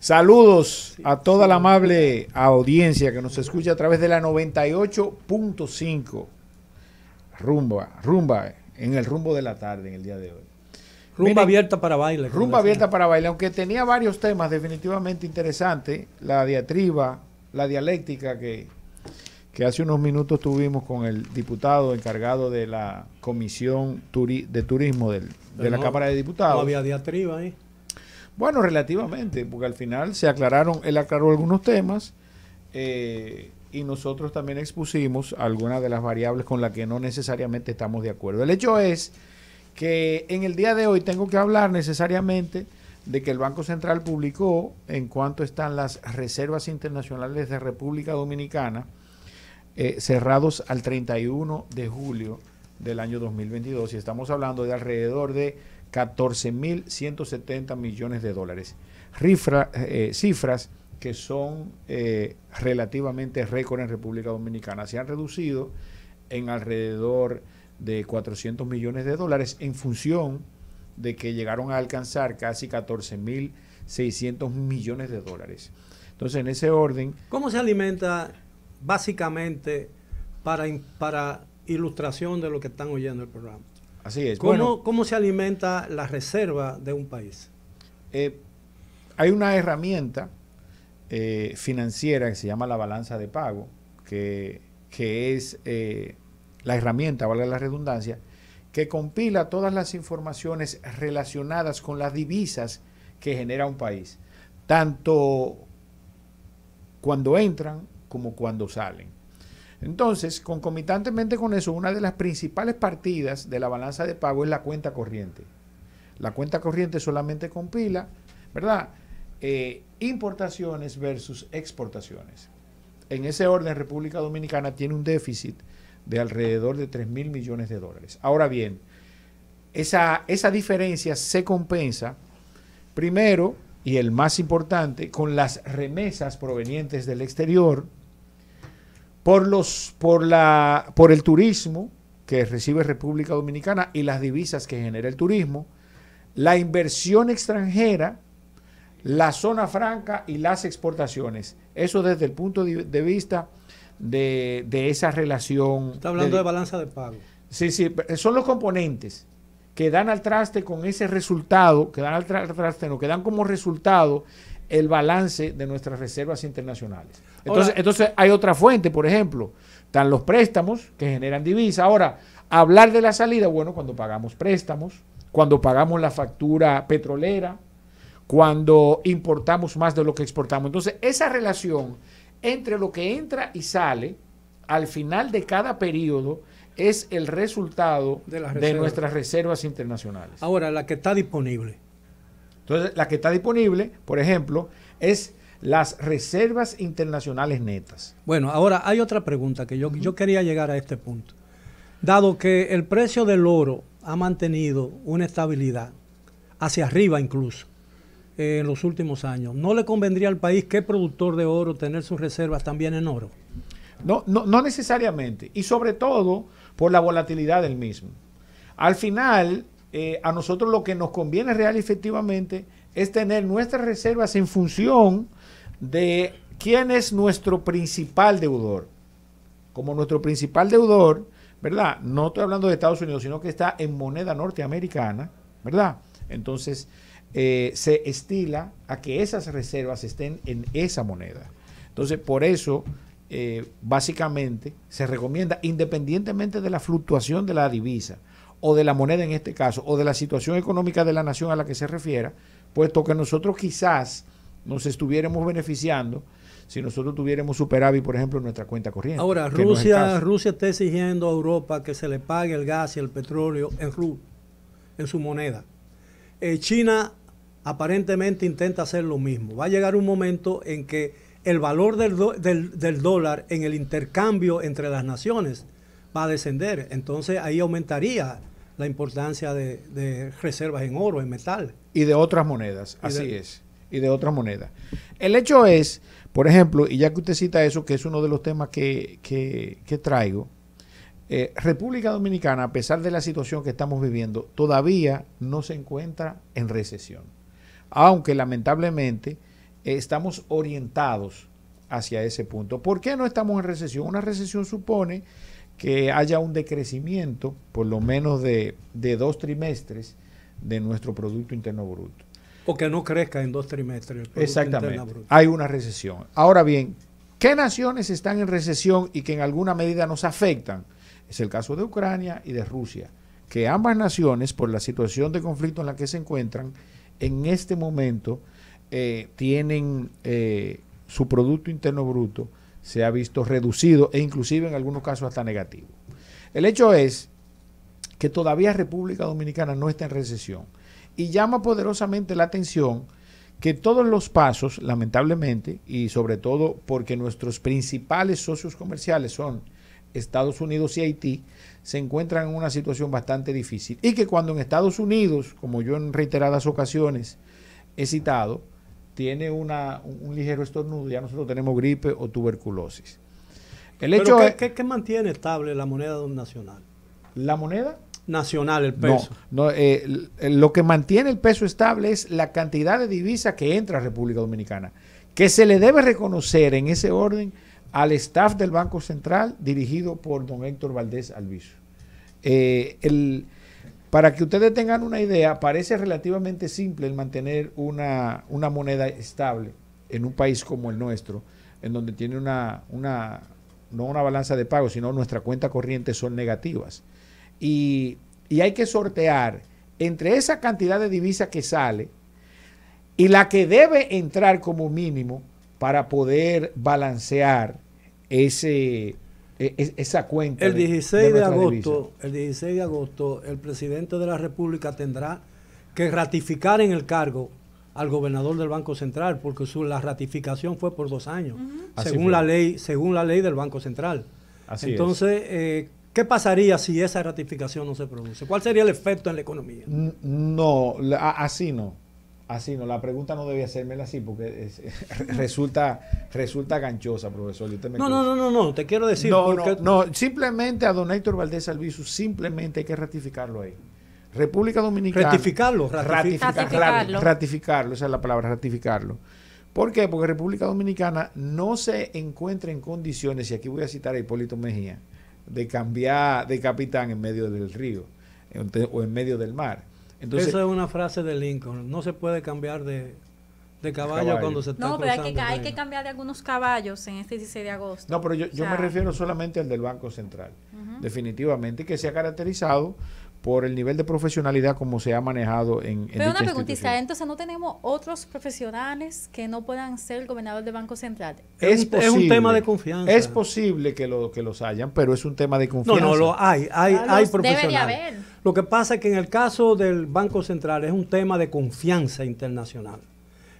Saludos a toda la amable audiencia que nos escucha a través de la 98.5 rumba, rumba, en el rumbo de la tarde, en el día de hoy. Rumba abierta para baile. Rumba abierta para baile, aunque tenía varios temas definitivamente interesantes, la diatriba, la dialéctica que, que hace unos minutos tuvimos con el diputado encargado de la Comisión de Turismo del, de la Cámara de Diputados. No había diatriba ahí. Bueno, relativamente, porque al final se aclararon, él aclaró algunos temas eh, y nosotros también expusimos algunas de las variables con las que no necesariamente estamos de acuerdo. El hecho es que en el día de hoy tengo que hablar necesariamente de que el Banco Central publicó en cuanto están las reservas internacionales de República Dominicana eh, cerrados al 31 de julio del año 2022 y estamos hablando de alrededor de 14.170 millones de dólares. Eh, eh, cifras que son eh, relativamente récord en República Dominicana. Se han reducido en alrededor de 400 millones de dólares en función de que llegaron a alcanzar casi 14.600 millones de dólares. Entonces, en ese orden... ¿Cómo se alimenta básicamente para, para ilustración de lo que están oyendo el programa? ¿Cómo, ¿Cómo se alimenta la reserva de un país? Eh, hay una herramienta eh, financiera que se llama la balanza de pago, que, es eh, la herramienta, vale la redundancia, que compila todas las informaciones relacionadas con las divisas que genera un país, tanto cuando entran como cuando salen. Entonces, concomitantemente con eso, una de las principales partidas de la balanza de pago es la cuenta corriente. La cuenta corriente solamente compila, ¿verdad? Eh, importaciones versus exportaciones. En ese orden, República Dominicana tiene un déficit de alrededor de 3 mil millones de dólares. Ahora bien, esa, esa diferencia se compensa primero, y el más importante, con las remesas provenientes del exterior, por, los, por, la, por el turismo que recibe República Dominicana y las divisas que genera el turismo, la inversión extranjera, la zona franca y las exportaciones. Eso desde el punto de vista de, de esa relación. Está hablando de, balanza de pago. Sí, sí, son los componentes que dan al traste con ese resultado, que dan al traste, no, que dan como resultado el balance de nuestras reservas internacionales. Entonces, entonces hay otra fuente, por ejemplo, están los préstamos que generan divisas. Ahora, hablar de la salida, bueno, cuando pagamos préstamos, cuando pagamos la factura petrolera, cuando importamos más de lo que exportamos. Entonces, esa relación entre lo que entra y sale al final de cada periodo es el resultado de nuestras reservas internacionales. Ahora, la que está disponible. Entonces, la que está disponible, por ejemplo, es las reservas internacionales netas. Bueno, ahora hay otra pregunta que yo, quería llegar a este punto. Dado que el precio del oro ha mantenido una estabilidad, hacia arriba incluso, eh, en los últimos años, ¿no le convendría al país que productor de oro tener sus reservas también en oro? No, no, no necesariamente, y sobre todo por la volatilidad del mismo. Al final, eh, a nosotros lo que nos conviene real efectivamente es tener nuestras reservas en función de quién es nuestro principal deudor. Como nuestro principal deudor, ¿verdad? No estoy hablando de Estados Unidos, sino que está en moneda norteamericana, ¿verdad? Entonces, eh, se estila a que esas reservas estén en esa moneda. Entonces, por eso, eh, básicamente, se recomienda, independientemente de la fluctuación de la divisa, o de la moneda en este caso, o de la situación económica de la nación a la que se refiera, puesto que nosotros quizás nos estuviéramos beneficiando si nosotros tuviéramos superávit, por ejemplo, nuestra cuenta corriente. Ahora, Rusia, Rusia está exigiendo a Europa que se le pague el gas y el petróleo en RU, en su moneda. Eh, China aparentemente intenta hacer lo mismo. Va a llegar un momento en que el valor del dólar en el intercambio entre las naciones va a descender. Entonces ahí aumentaría la importancia de, reservas en oro, en metal. Y de otras monedas, así es. Y de otras monedas. El hecho es, por ejemplo, y ya que usted cita eso, que es uno de los temas que, traigo, eh, República Dominicana, a pesar de la situación que estamos viviendo, todavía no se encuentra en recesión. Aunque lamentablemente estamos orientados hacia ese punto. ¿Por qué no estamos en recesión? Una recesión supone que haya un decrecimiento, por lo menos de, dos trimestres, de nuestro Producto Interno Bruto. O que no crezca en dos trimestres. Exactamente. Hay una recesión. Ahora bien, ¿qué naciones están en recesión y que en alguna medida nos afectan? Es el caso de Ucrania y de Rusia, que ambas naciones, por la situación de conflicto en la que se encuentran, en este momento eh, tienen eh, su Producto Interno Bruto se ha visto reducido e inclusive en algunos casos hasta negativo. El hecho es que todavía República Dominicana no está en recesión y llama poderosamente la atención que todos los pasos, lamentablemente, y sobre todo porque nuestros principales socios comerciales son Estados Unidos y Haití, se encuentran en una situación bastante difícil. Y que cuando en Estados Unidos, como yo en reiteradas ocasiones he citado, tiene un ligero estornudo, ya nosotros tenemos gripe o tuberculosis. El hecho qué, mantiene estable la moneda nacional? ¿La moneda? nacional el peso. No, eh, lo que mantiene el peso estable es la cantidad de divisa que entra a República Dominicana, que se le debe reconocer en ese orden al staff del Banco Central dirigido por don Héctor Valdés Alviso. Eh, el, para que ustedes tengan una idea, parece relativamente simple el mantener una, moneda estable en un país como el nuestro, en donde tiene una, una no una balanza de pago, sino nuestra cuenta corriente son negativas. Y, y hay que sortear entre esa cantidad de divisa que sale y la que debe entrar como mínimo para poder balancear ese, e, e, esa cuenta. El 16 de, agosto, el 16 de agosto, el presidente de la República tendrá que ratificar en el cargo al gobernador del Banco Central, porque la ratificación fue por dos años, según la ley, según la ley del Banco Central. Entonces, eh, ¿qué pasaría si esa ratificación no se produce? ¿Cuál sería el efecto en la economía? No, así no así, no, la pregunta no debía hacérmela así porque resulta, resulta ganchosa, profesor. no, no, no, no, te quiero decir. No, porque... no, simplemente a don Héctor Valdés Albizu, simplemente hay que ratificarlo ahí. República Dominicana. Ratificarlo, ratificarlo. Ratificarlo, esa es la palabra, ratificarlo. ¿Por qué? Porque República Dominicana no se encuentra en condiciones, y aquí voy a citar a Hipólito Mejía, de cambiar de capitán en medio del río o en medio del mar. Entonces, Esa es una frase de Lincoln, no se puede cambiar de, de caballo, cuando se está No, pero hay que, cambiar de algunos caballos en este 16 de agosto. No, pero yo, me refiero solamente al del Banco Central, definitivamente, que se ha caracterizado por el nivel de profesionalidad como se ha manejado en, en Pero una preguntita, entonces no tenemos otros profesionales que no puedan ser el gobernador del Banco Central. Es, un tema de confianza. Es posible que, lo, que los hayan, pero es un tema de confianza. No, no, lo hay, hay, hay profesionales. Lo que pasa es que en el caso del Banco Central es un tema de confianza internacional.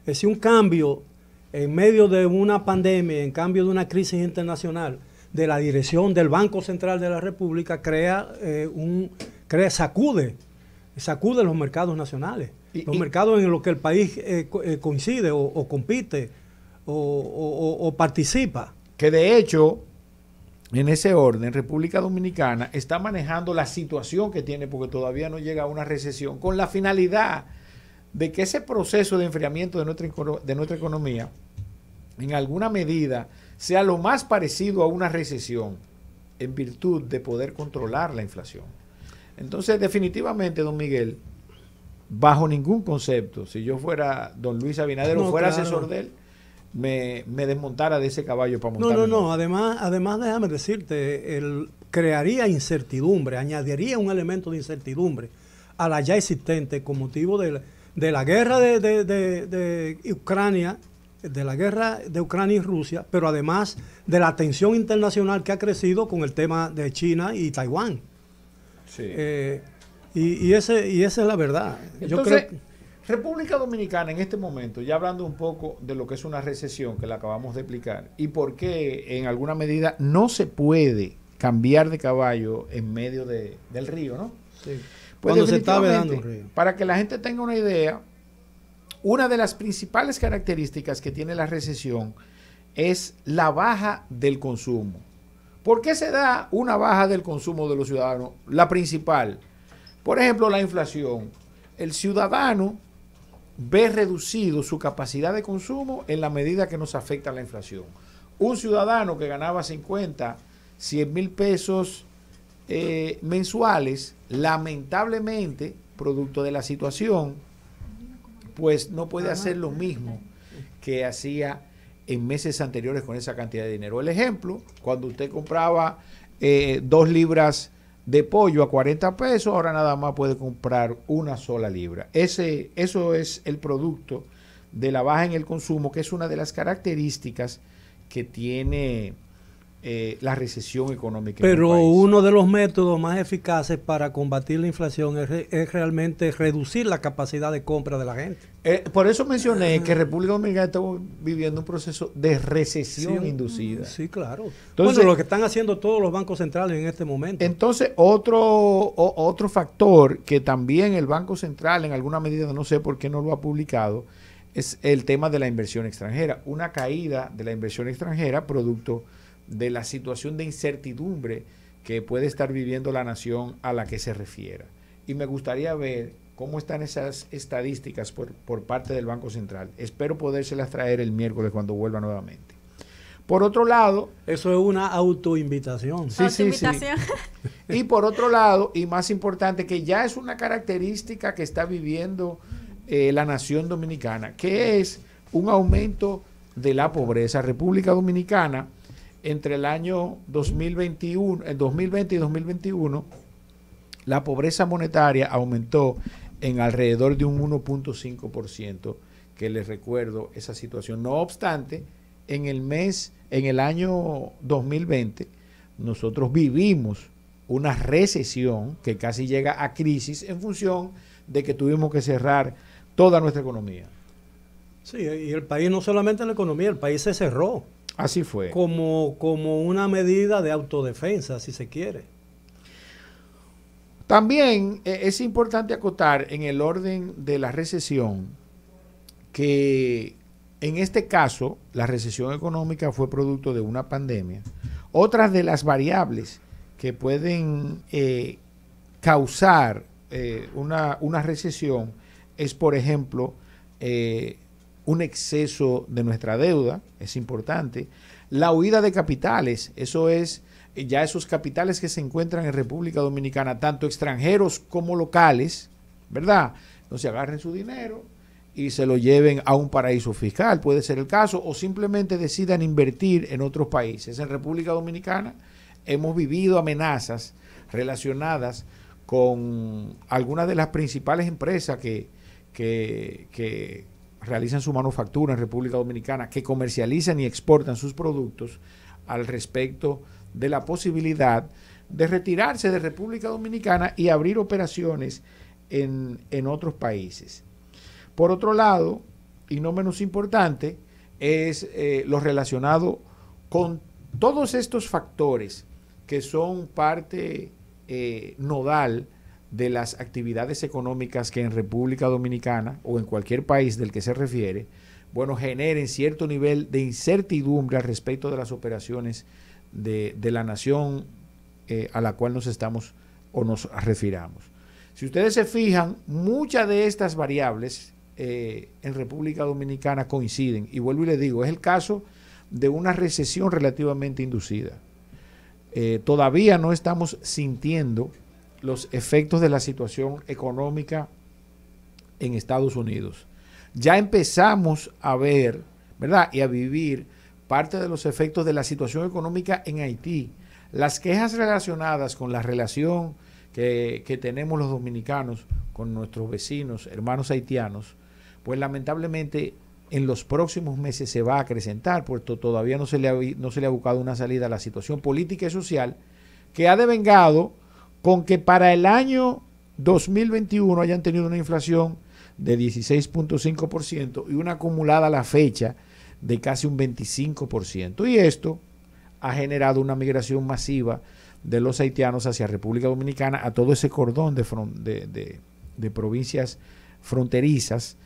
Es decir, un cambio en medio de una pandemia, en cambio de una crisis internacional, de la dirección del Banco Central de la República, crea eh, un sacude, sacude los mercados nacionales, los mercados en los que el país eh, eh, coincide o, compite o, participa. Que de hecho, en ese orden, República Dominicana está manejando la situación que tiene, porque todavía no llega a una recesión, con la finalidad de que ese proceso de enfriamiento de nuestra, de nuestra economía, en alguna medida, sea lo más parecido a una recesión, en virtud de poder controlar la inflación. Entonces, definitivamente, don Miguel, bajo ningún concepto, si yo fuera don Luis Abinader fuera asesor de él, me, desmontara de ese caballo para montar. No, no, no. Además, además déjame decirte, él crearía incertidumbre, añadiría un elemento de incertidumbre a la ya existente con motivo de la, guerra de, Ucrania, de la guerra de Ucrania y Rusia, pero además de la tensión internacional que ha crecido con el tema de China y Taiwán. Sí. Eh, y, ese, y esa es la verdad. República Dominicana en este momento, ya hablando un poco de lo que es una recesión que la acabamos de explicar y por qué en alguna medida no se puede cambiar de caballo en medio de, del río, ¿no? Sí. Pues Cuando se está río. Para que la gente tenga una idea, una de las principales características que tiene la recesión es la baja del consumo. ¿Por qué se da una baja del consumo de los ciudadanos? La principal. Por ejemplo, la inflación. El ciudadano ve reducido su capacidad de consumo en la medida que nos afecta la inflación. Un ciudadano que ganaba 50, 100 mil pesos eh, mensuales, lamentablemente, producto de la situación, pues no puede hacer lo mismo que hacía en meses anteriores con esa cantidad de dinero. El ejemplo, cuando usted compraba eh, dos libras de pollo a 40 pesos, ahora nada más puede comprar una sola libra. Ese, eso es el producto de la baja en el consumo, que es una de las características que tiene eh, la recesión económica. Pero uno de los métodos más eficaces para combatir la inflación es, realmente reducir la capacidad de compra de la gente. Eh, por eso mencioné ah. que República Dominicana estamos viviendo un proceso de recesión inducida. Sí, claro. Entonces, bueno, lo que están haciendo todos los bancos centrales en este momento. Entonces, otro, otro factor que también el Banco Central, en alguna medida, no sé por qué no lo ha publicado, es el tema de la inversión extranjera. Una caída de la inversión extranjera producto de la situación de incertidumbre que puede estar viviendo la nación a la que se refiera. Y me gustaría ver cómo están esas estadísticas por, parte del Banco Central. Espero podérselas traer el miércoles cuando vuelva nuevamente. Por otro lado... Eso es una autoinvitación. Sí, Sí, y por otro lado, y más importante, que ya es una característica que está viviendo eh, la nación dominicana, que es un aumento de la pobreza. República Dominicana entre el año 2021, el 2020 y 2021, la pobreza monetaria aumentó en alrededor de un 1.5%, que les recuerdo esa situación. No obstante, en el mes, en el año 2020, nosotros vivimos una recesión que casi llega a crisis en función de que tuvimos que cerrar toda nuestra economía. Sí, y el país no solamente la economía, el país se cerró. Así fue. Como, como una medida de autodefensa, si se quiere. También eh, es importante acotar en el orden de la recesión que en este caso la recesión económica fue producto de una pandemia. Otras de las variables que pueden eh, causar eh, una, recesión es, por ejemplo, un exceso de nuestra deuda, es importante. La huida de capitales, eso es ya esos capitales que se encuentran en República Dominicana, tanto extranjeros como locales, ¿verdad? no se agarren su dinero y se lo lleven a un paraíso fiscal, puede ser el caso, o simplemente decidan invertir en otros países. En República Dominicana hemos vivido amenazas relacionadas con algunas de las principales empresas que, que, que realizan su manufactura en República Dominicana, que comercializan y exportan sus productos al respecto de la posibilidad de retirarse de República Dominicana y abrir operaciones en, otros países. Por otro lado, y no menos importante, es eh, lo relacionado con todos estos factores que son parte eh, nodal de las actividades económicas que en República Dominicana o en cualquier país del que se refiere, bueno, generen cierto nivel de incertidumbre al respecto de las operaciones de, la nación eh, a la cual nos estamos o nos refiramos. Si ustedes se fijan, muchas de estas variables eh, en República Dominicana coinciden. Y vuelvo y le digo, es el caso de una recesión relativamente inducida. Eh, todavía no estamos sintiendo los efectos de la situación económica en Estados Unidos. Ya empezamos a ver, ¿verdad? Y a vivir parte de los efectos de la situación económica en Haití. Las quejas relacionadas con la relación que, tenemos los dominicanos con nuestros vecinos, hermanos haitianos, pues lamentablemente en los próximos meses se va a acrecentar, puesto todavía no se le ha, no se le ha buscado una salida a la situación política y social que ha devengado con que para el año 2021 hayan tenido una inflación de 16.5% y una acumulada a la fecha de casi un 25%. Y esto ha generado una migración masiva de los haitianos hacia República Dominicana, a todo ese cordón de, de provincias fronterizas,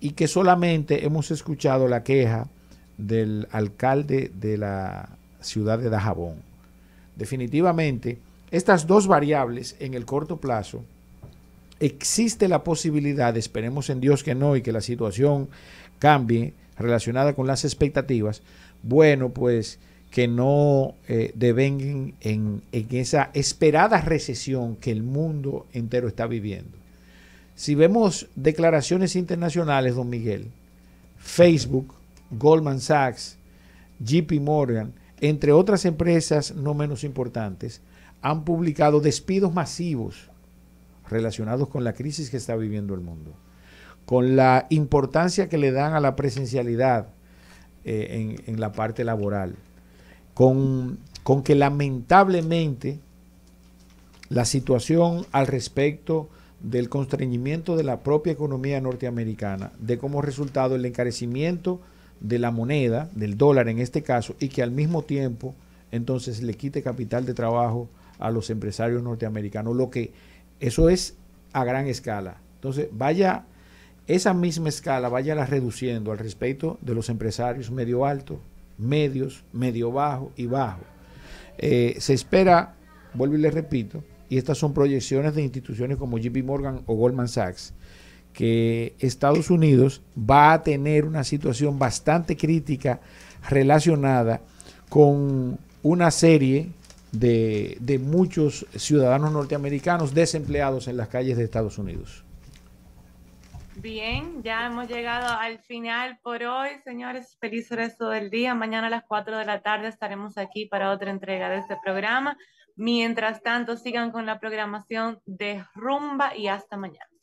y que solamente hemos escuchado la queja del alcalde de la ciudad de Dajabón. Definitivamente, estas dos variables en el corto plazo, existe la posibilidad, esperemos en Dios que no y que la situación cambie relacionada con las expectativas, bueno, pues que no eh, devengan en, en, esa esperada recesión que el mundo entero está viviendo. Si vemos declaraciones internacionales, don Miguel, Facebook, Goldman Sachs, JP Morgan, entre otras empresas no menos importantes, han publicado despidos masivos relacionados con la crisis que está viviendo el mundo, con la importancia que le dan a la presencialidad eh, en, la parte laboral, con, con que lamentablemente la situación al respecto del constreñimiento de la propia economía norteamericana, de como resultado el encarecimiento de la moneda, del dólar en este caso, y que al mismo tiempo entonces le quite capital de trabajo a los empresarios norteamericanos, lo que eso es a gran escala. Entonces, vaya esa misma escala, la reduciendo al respecto de los empresarios medio alto, medios, medio bajo y bajo. Eh, se espera, vuelvo y les repito, y estas son proyecciones de instituciones como JP Morgan o Goldman Sachs, que Estados Unidos va a tener una situación bastante crítica relacionada con una serie de, muchos ciudadanos norteamericanos desempleados en las calles de Estados Unidos. Bien, ya hemos llegado al final por hoy, señores. Feliz resto del día. Mañana a las 4 de la tarde estaremos aquí para otra entrega de este programa. Mientras tanto, sigan con la programación de Rumba y hasta mañana.